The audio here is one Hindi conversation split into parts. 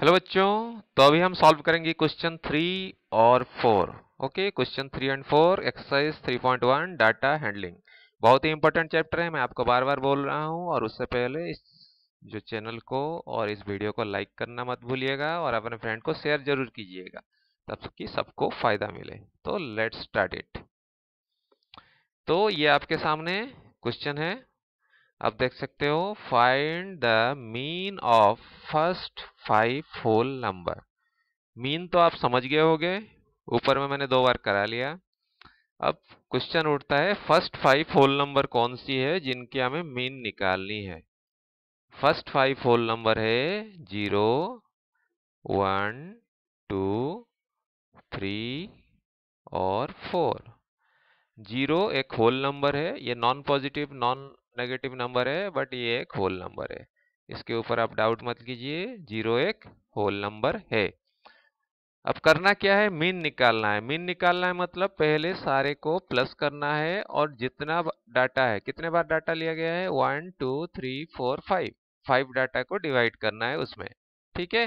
हेलो बच्चों तो अभी हम सॉल्व करेंगे क्वेश्चन थ्री और four okay question three and four exercise three point one data handling बहुत ही इंपॉर्टेंट चैप्टर है मैं आपको बार बार बोल रहा हूँ और उससे पहले इस जो चैनल को और इस वीडियो को लाइक करना मत भूलिएगा और अपने फ्रेंड को शेयर जरूर कीजिएगा तब कि सबको फ़ायदा मिले तो लेट्स स्टार्ट इट तो ये आपके सामने क्वेश्चन है अब देख सकते हो find the mean of first five whole number mean तो आप समझ गए होगे ऊपर में मैंने दो बार करा लिया अब क्वेश्चन उठता है फर्स्ट फाइव होल नंबर कौन सी है जिनकी हमें मीन निकालनी है फर्स्ट फाइव होल नंबर है जीरो वन टू थ्री और फोर जीरो एक होल नंबर है ये non positive non negative number है बट ये एक होल नंबर है इसके ऊपर आप डाउट मत कीजिए जीरो एक होल नंबर है अब करना क्या है मीन निकालना है मीन निकालना है मतलब पहले सारे को प्लस करना है और जितना डाटा है कितने बार डाटा लिया गया है one two three four five five data को डिवाइड करना है उसमें ठीक है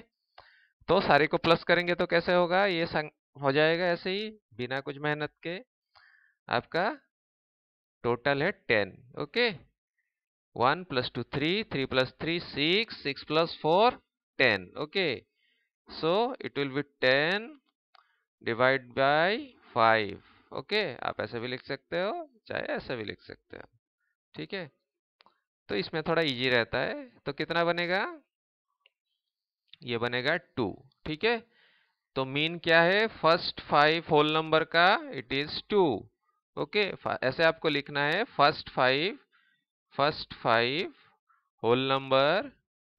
तो सारे को प्लस करेंगे तो कैसे होगा ये हो जाएगा ऐसे ही बिना कुछ मेहनत के आपका टोटल है ten okay 1 plus two three three plus three six six plus four ten okay so it will be ten divide by five okay आप ऐसे भी लिख सकते हो चाहे ऐसे भी लिख सकते हो ठीक है तो इसमें थोड़ा इजी रहता है तो कितना बनेगा ये बनेगा टू ठीक है तो मीन क्या है फर्स्ट फाइव होल नंबर का इट इज टू ओके ऐसे आपको लिखना है first five first five whole number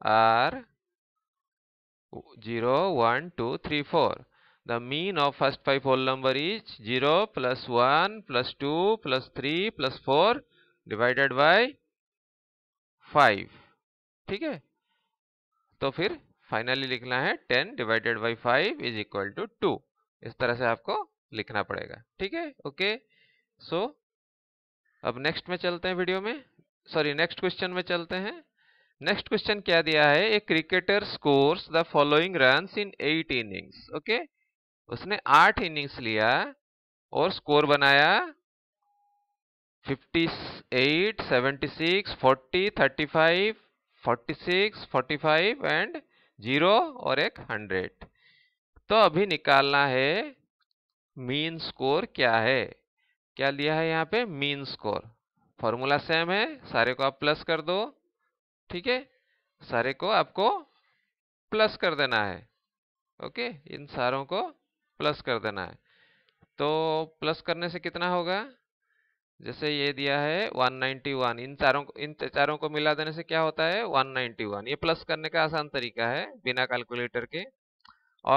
are 0 1 2 3 4 the mean of first five whole number is 0 plus 1 plus 2 plus 3 plus 4 divided by 5 ठीक है तो फिर फाइनली लिखना है 10 divided by 5 is equal to 2 इस तरह से आपको लिखना पड़ेगा ठीक है ओके सो अब नेक्स्ट में चलते हैं वीडियो में सॉरी नेक्स्ट क्वेश्चन में चलते हैं नेक्स्ट क्वेश्चन क्या दिया है a cricketer scores the following run in eight innings okay उसने आठ इनिंग्स लिया और स्कोर बनाया 58, 76, 40, 35, 46, 45 एंड जीरो और एक हंड्रेड तो अभी निकालना है मीन स्कोर क्या है क्या लिया है यहाँ पे मीन स्कोर फॉर्मूला सेम है सारे को आप प्लस कर दो ठीक है सारे को आपको प्लस कर देना है ओके इन सारों को प्लस कर देना है तो प्लस करने से कितना होगा जैसे ये दिया है 191 इन चारों को इन चारों को मिला देने से क्या होता है 191 ये प्लस करने का आसान तरीका है बिना कैलकुलेटर के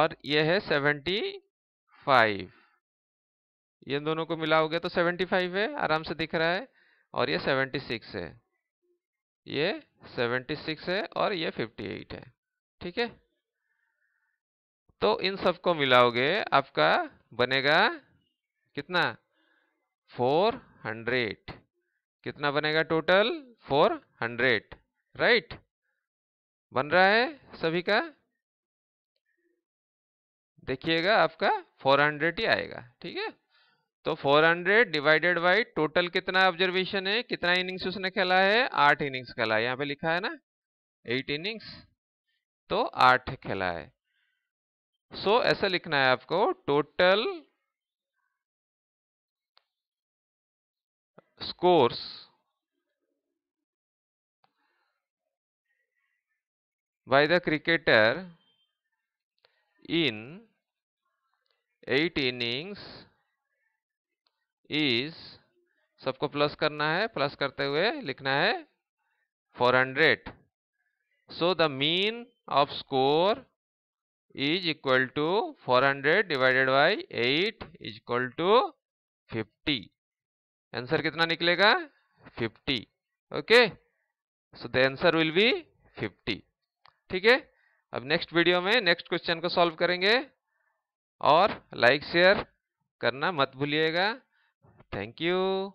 और ये है 75 ये दोनों को मिलाओगे तो 75 है आराम से दिख रहा है और ये 76 है ये 76 है और ये 58 है ठीक है तो इन सबको मिलाओगे आपका बनेगा कितना 400 कितना बनेगा टोटल 400 राइट बन रहा है सभी का देखिएगा आपका 400 ही आएगा ठीक है तो 400 डिवाइडेड बाई टोटल कितना ऑब्जर्वेशन है कितना इनिंग्स उसने खेला है आठ इनिंग्स खेला है यहाँ पे लिखा है ना एट इनिंग्स तो आठ खेला है सो so, ऐसा लिखना है आपको total scores by the cricketer in eight innings is सबको प्लस करना है प्लस करते हुए लिखना है 400 so the mean of score is equal to 400 divided by 8 is equal to 50 answer कितना निकलेगा 50 okay so the answer will be 50 ठीक है अब नेक्स्ट वीडियो में नेक्स्ट क्वेश्चन को सॉल्व करेंगे और लाइक शेयर करना मत भूलिएगा Thank you.